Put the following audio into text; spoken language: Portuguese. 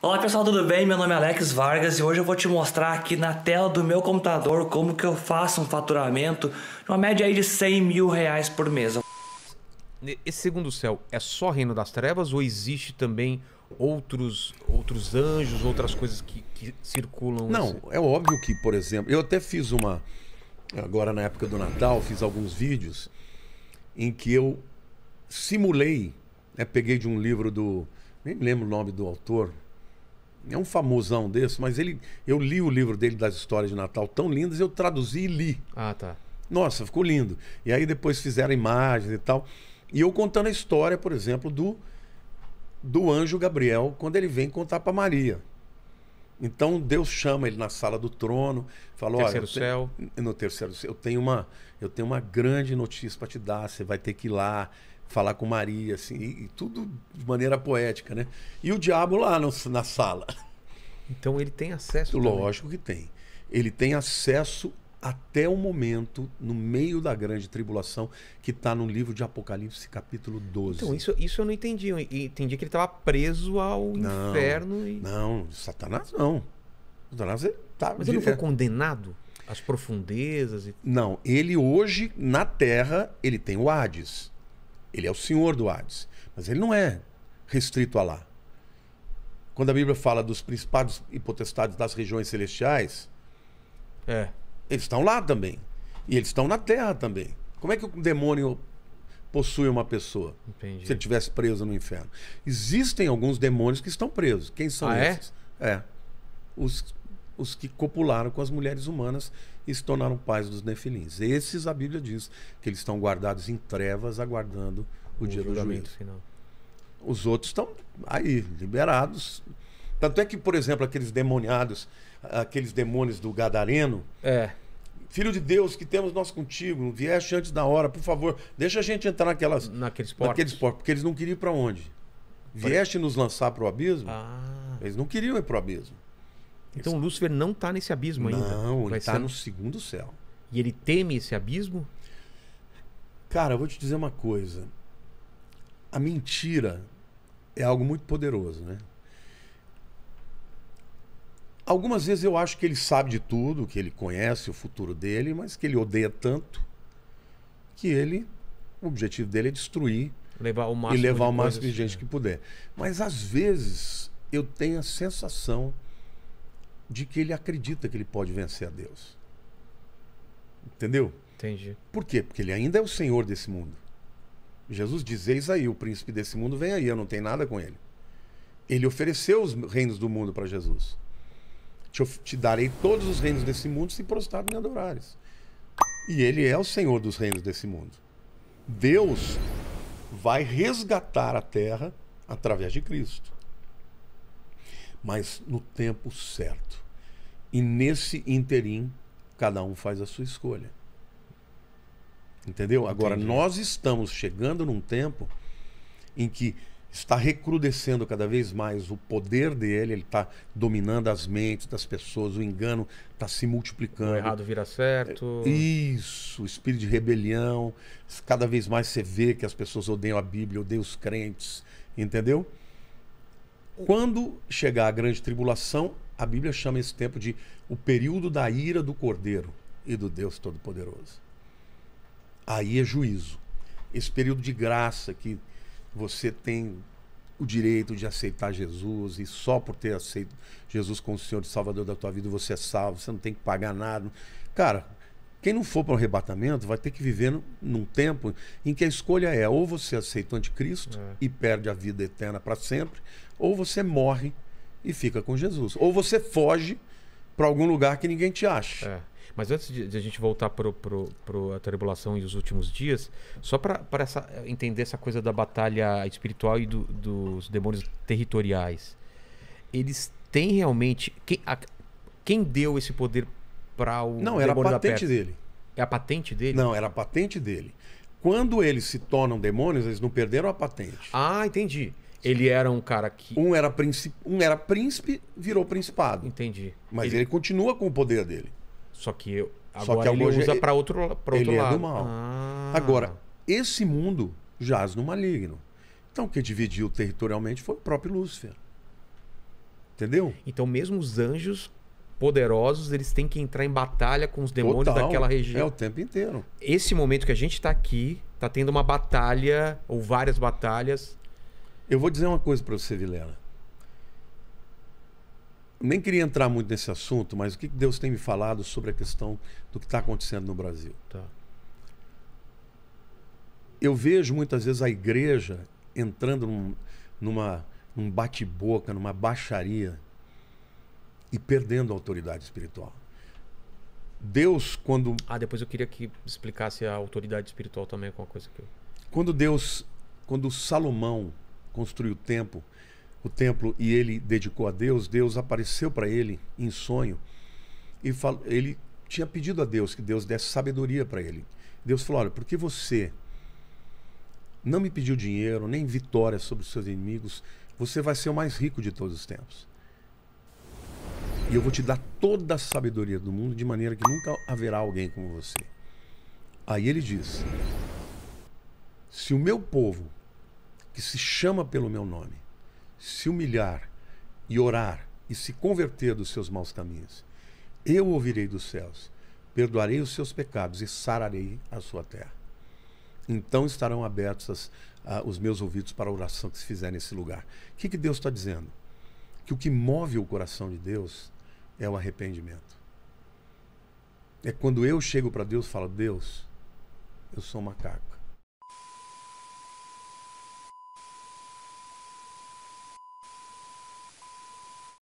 Olá pessoal, tudo bem? Meu nome é Alex Vargas e hoje eu vou te mostrar aqui na tela do meu computador como que eu faço um faturamento de uma média aí de 100 mil reais por mês. Esse segundo céu é só reino das trevas ou existe também outros outros anjos, outras coisas que, que circulam? Não, assim? é óbvio que, por exemplo, eu até fiz uma agora na época do Natal, fiz alguns vídeos em que eu simulei, né, peguei de um livro do nem me lembro o nome do autor, é um famosão desse, mas ele, eu li o livro dele das histórias de Natal tão lindas, eu traduzi e li. Ah, tá. Nossa, ficou lindo. E aí depois fizeram imagens e tal. E eu contando a história, por exemplo, do do anjo Gabriel quando ele vem contar para Maria. Então Deus chama ele na sala do trono, falou: terceiro céu. Te... no terceiro céu, eu tenho uma eu tenho uma grande notícia para te dar. Você vai ter que ir lá falar com Maria, assim, e, tudo de maneira poética, né? E o diabo lá no, na sala. Então ele tem acesso. Lógico que tem. Ele tem acesso até o momento, no meio da grande tribulação, que está no livro de Apocalipse, capítulo 12. Então, isso, isso eu não entendi. Eu entendi que ele estava preso ao não, inferno. E... Não, Satanás não. Satanás tá, Mas ele não foi é. condenado às profundezas? E... Não, ele hoje, na terra, ele tem o Hades. Ele é o senhor do Hades, mas ele não é restrito a lá. Quando a Bíblia fala dos principados e potestades das regiões celestiais, é. eles estão lá também. E eles estão na terra também. Como é que o demônio possui uma pessoa? Entendi. Se ele estivesse preso no inferno. Existem alguns demônios que estão presos. Quem são ah, é? esses? É? é. Os os que copularam com as mulheres humanas e se tornaram pais dos nefilins. Esses a Bíblia diz que eles estão guardados em trevas, aguardando o, o dia do juízo. Final. Os outros estão aí, liberados. Tanto é que, por exemplo, aqueles demoniados, aqueles demônios do Gadareno. É. Filho de Deus, que temos nós contigo, vieste antes da hora, por favor, deixa a gente entrar naquelas, naqueles portos. Naqueles portos porque eles não queriam ir para onde? Vieste nos lançar para o abismo? Ah. Eles não queriam ir para o abismo. Então Isso. Lúcifer não está nesse abismo ainda. Não, ele está ser... no segundo céu. E ele teme esse abismo? Cara, eu vou te dizer uma coisa. A mentira é algo muito poderoso, né? Algumas vezes eu acho que ele sabe de tudo, que ele conhece o futuro dele, mas que ele odeia tanto que ele, o objetivo dele é destruir levar o máximo e levar o máximo de, de gente é. que puder. Mas às vezes eu tenho a sensação de que ele acredita que ele pode vencer a Deus. Entendeu? Entendi. Por quê? Porque ele ainda é o senhor desse mundo. Jesus diz: Eis aí, o príncipe desse mundo vem aí, eu não tenho nada com ele. Ele ofereceu os reinos do mundo para Jesus. Te, te, darei todos os reinos desse mundo se prostrar me adorares. E ele é o senhor dos reinos desse mundo. Deus vai resgatar a terra através de Cristo mas no tempo certo. E nesse interim, cada um faz a sua escolha. Entendeu? Agora, Entendi. nós estamos chegando num tempo em que está recrudescendo cada vez mais o poder dele, ele está dominando as mentes das pessoas, o engano está se multiplicando. O errado vira certo. É, isso, o espírito de rebelião. Cada vez mais você vê que as pessoas odeiam a Bíblia, odeiam os crentes, entendeu? Quando chegar a grande tribulação, a Bíblia chama esse tempo de o período da ira do Cordeiro e do Deus Todo-Poderoso. Aí é juízo. Esse período de graça que você tem o direito de aceitar Jesus e só por ter aceito Jesus como Senhor e Salvador da tua vida você é salvo, você não tem que pagar nada. Cara, quem não for para o arrebatamento vai ter que viver num tempo em que a escolha é ou você aceita o anticristo é. e perde a vida eterna para sempre, ou você morre e fica com Jesus. Ou você foge para algum lugar que ninguém te acha. É. Mas antes de, de, a gente voltar para a tribulação e os últimos dias, só para entender essa coisa da batalha espiritual e do, dos demônios territoriais, eles têm realmente. Quem, a, quem deu esse poder o. Não, era a patente dele. É a patente dele? Não, era a patente dele. Quando eles se tornam demônios, eles não perderam a patente. Ah, entendi. Ele era um cara que. Um era, príncipe, um era príncipe, virou principado. Entendi. Mas ele... ele continua com o poder dele. Só que eu. Agora Só que ele usa é- para outro, pra outro ele lado. Ele é do mal. Ah. Agora, esse mundo jaz no maligno. Então, o que dividiu territorialmente foi o próprio Lúcifer. Entendeu? Então, mesmo os anjos poderosos, eles têm que entrar em batalha com os demônios Total, daquela região. É o tempo inteiro. Esse momento que a gente está aqui, está tendo uma batalha, ou várias batalhas. Eu vou dizer uma coisa para você, Vilela. Nem queria entrar muito nesse assunto, mas o que Deus tem me falado sobre a questão do que está acontecendo no Brasil? Tá. Eu vejo muitas vezes a igreja entrando num, numa, num bate-boca, numa baixaria e perdendo a autoridade espiritual. Deus, quando. Ah, depois eu queria que explicasse a autoridade espiritual também, alguma coisa que eu... Quando Deus. Quando Salomão construiu o templo, o templo e ele dedicou a Deus, Deus apareceu para ele em sonho e fal... ele tinha pedido a Deus que Deus desse sabedoria para ele. Deus falou: Olha, por que você não me pediu dinheiro, nem vitória sobre os seus inimigos? Você vai ser o mais rico de todos os tempos. E eu vou te dar toda a sabedoria do mundo de maneira que nunca haverá alguém como você. Aí ele diz: Se o meu povo, que se chama pelo meu nome, se humilhar e orar e se converter dos seus maus caminhos, eu ouvirei dos céus, perdoarei os seus pecados e sararei a sua terra. Então estarão abertos as, os meus ouvidos para a oração que se fizer nesse lugar. O que, que Deus está dizendo? Que o que move o coração de Deus é o arrependimento. É quando eu chego para Deus e falo: Deus, eu sou um macaco.